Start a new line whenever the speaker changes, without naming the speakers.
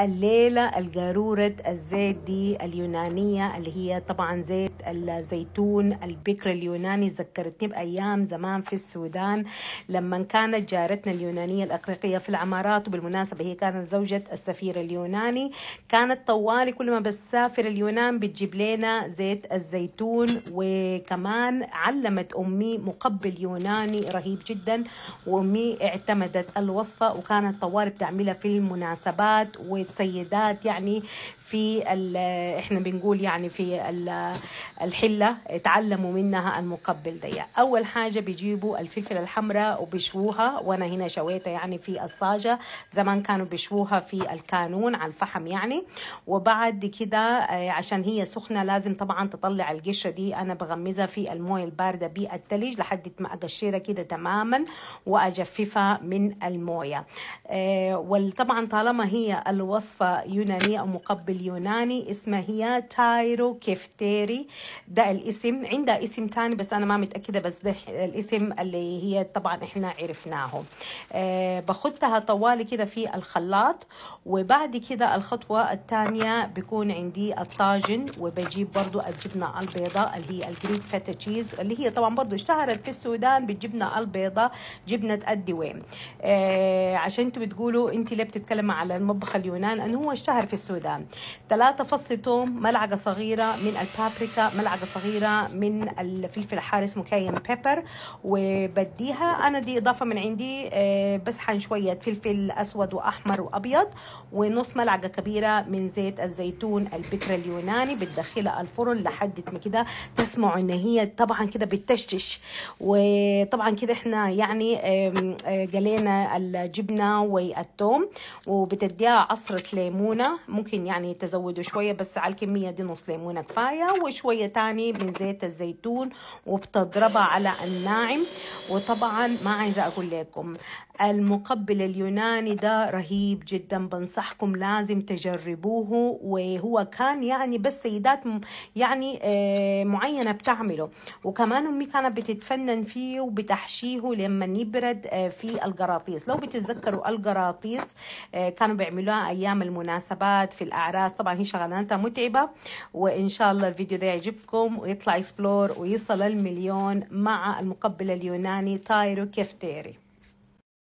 الليلة الجارورة الزيت دي اليونانية اللي هي طبعا زيت الزيتون البكر اليوناني ذكرتني بأيام زمان في السودان لما كانت جارتنا اليونانية الأقريقية في العمارات وبالمناسبة هي كانت زوجة السفير اليوناني كانت طوالي كل ما بسافر اليونان بتجيب لنا زيت الزيتون وكمان علمت أمي مقبل يوناني رهيب جدا وأمي اعتمدت الوصفة وكانت طوالي بتعملها في المناسبات و السيدات يعني في احنا بنقول يعني في الحله اتعلموا منها المقبل ده يعني اول حاجه بيجيبوا الفلفل الحمراء وبيشووها وانا هنا شويتها يعني في الصاجه زمان كانوا بيشووها في الكانون على الفحم يعني وبعد كده آه، عشان هي سخنه لازم طبعا تطلع القشره دي انا بغمزها في المويه البارده بالثلج لحد ما اقشرها كده تماما واجففها من المويه آه، وطبعا طالما هي الوسط وصفة يونانية أو مقبل يوناني اسمها هي تايرو كيفتيري ده الاسم عندها اسم تاني بس أنا ما متأكدة بس ده الاسم اللي هي طبعا إحنا عرفناه آه، بخدتها طوالي كده في الخلاط وبعد كده الخطوة الثانية بيكون عندي الطاجن وبجيب برضو الجبنة البيضاء اللي هي الجريك فتا تشيز اللي هي طبعا برضو اشتهرت في السودان بالجبنة البيضاء جبنة الدوام آه، عشان انتوا بتقولوا انت ليه بتتكلم على المطبخ اليوناني اليونان لأنه هو اشتهر في السودان ثلاثة فص ثوم ملعقة صغيرة من البابريكا ملعقة صغيرة من الفلفل الحار اسمه كاين بيبر وبديها أنا دي إضافة من عندي آه، بسحن شوية فلفل أسود وأحمر وأبيض ونص ملعقة كبيرة من زيت الزيتون البتر اليوناني بتدخلها الفرن لحد ما كده تسمع إن هي طبعا كده بتشتش وطبعا كده إحنا يعني آه، قلينا الجبنة والثوم وبتديها عصر عصرة ليمونة ممكن يعني تزودوا شوية بس على الكمية دي نص ليمونة كفاية وشوية تاني من زيت الزيتون وبتضربها على الناعم وطبعا ما عايزة أقول لكم المقبل اليوناني ده رهيب جدا بنصحكم لازم تجربوه وهو كان يعني بس سيدات يعني آه، معينة بتعمله وكمان أمي كانت بتتفنن فيه وبتحشيه لما يبرد آه، في القراطيس لو بتتذكروا القراطيس آه، كانوا بيعملوها ايام المناسبات في الاعراس طبعا هي شغلانتها متعبه وان شاء الله الفيديو ده يعجبكم ويطلع اكسبلور ويصل المليون مع المقبل اليوناني تايرو كفتيري